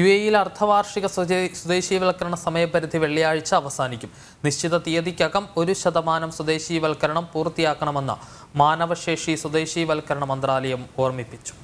U എയിൽ അർദ്ധവാർഷിക സ്വദേശീവൽക്കരണ സമയപരിധി വെള്ളിയാഴ്ച അവസാനിക്കും നിശ്ചിത തീയതിക്കകം ഒരു ശതമാനം സ്വദേശീവൽക്കരണം പൂർത്തിയാക്കണമെന്ന് മാനവശേഷി സ്വദേശീവൽക്കരണ മന്ത്രാലയം ഓർമ്മിപ്പിച്ചു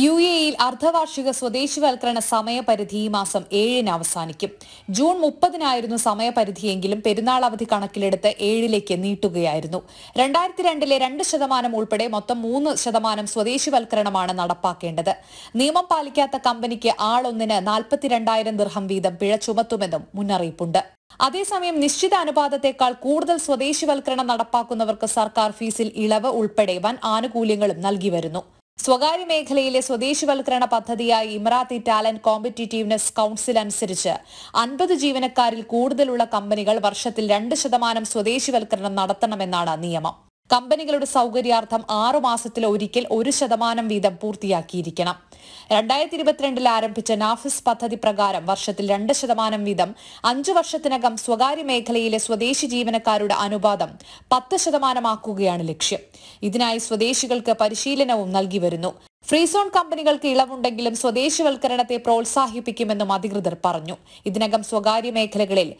യു എയിൽ അർദ്ധവാർഷിക സ്വദേശിവൽക്കരണ സമയപരിധി ഈ മാസം ഏഴിന് അവസാനിക്കും ജൂൺ മുപ്പതിനായിരുന്നു സമയപരിധിയെങ്കിലും പെരുന്നാൾ അവധി കണക്കിലെടുത്ത് ഏഴിലേക്ക് നീട്ടുകയായിരുന്നു രണ്ടായിരത്തി രണ്ടിലെ രണ്ട് ശതമാനം ഉൾപ്പെടെ മൊത്തം മൂന്ന് ശതമാനം സ്വദേശിവൽക്കരണമാണ് നടപ്പാക്കേണ്ടത് നിയമം പാലിക്കാത്ത കമ്പനിക്ക് ആളൊന്നിന് നാൽപ്പത്തിരണ്ടായിരം ദിർഹം വീതം പിഴ ചുമത്തുമെന്നും മുന്നറിയിപ്പുണ്ട് അതേസമയം നിശ്ചിത അനുപാതത്തെക്കാൾ കൂടുതൽ സ്വദേശിവൽക്കരണം നടപ്പാക്കുന്നവർക്ക് സർക്കാർ ഫീസിൽ ഇളവ് ഉൾപ്പെടെ വൻ ആനുകൂല്യങ്ങളും നൽകി വരുന്നു സ്വകാര്യ മേഖലയിലെ സ്വദേശിവൽക്കരണ പദ്ധതിയായ ഇമ്രാത്തി ടാലന്റ് കോമ്പറ്റീറ്റീവ്നെസ് കൌൺസിൽ അനുസരിച്ച് അൻപത് ജീവനക്കാരിൽ കൂടുതലുള്ള കമ്പനികൾ വർഷത്തിൽ രണ്ട് ശതമാനം സ്വദേശിവൽക്കരണം നടത്തണമെന്നാണ് നിയമം കമ്പനികളുടെ സൗകര്യാർത്ഥം ആറു മാസത്തിൽ ഒരിക്കൽ ഒരു ശതമാനം വീതം പൂർത്തിയാക്കിയിരിക്കണം രണ്ടായിരത്തി ഇരുപത്തിരണ്ടിൽ ആരംഭിച്ച നാഫിസ് പദ്ധതി പ്രകാരം വർഷത്തിൽ രണ്ട് ശതമാനം വീതം അഞ്ചു വർഷത്തിനകം സ്വകാര്യ മേഖലയിലെ സ്വദേശി ജീവനക്കാരുടെ അനുപാതം പത്ത് ശതമാനമാക്കുകയാണ് ലക്ഷ്യം ഇതിനായി സ്വദേശികൾക്ക് പരിശീലനവും നൽകി വരുന്നു ഫ്രീസോൺ കമ്പനികൾക്ക് ഇളവുണ്ടെങ്കിലും സ്വദേശിവൽക്കരണത്തെ പ്രോത്സാഹിപ്പിക്കുമെന്നും അധികൃതർ പറഞ്ഞു ഇതിനകം സ്വകാര്യ മേഖലകളിൽ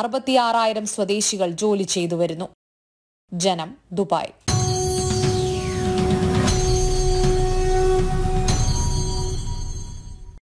അറുപത്തിയാറായിരം സ്വദേശികൾ ജോലി ചെയ്തു വരുന്നു ജനം ദുബായ്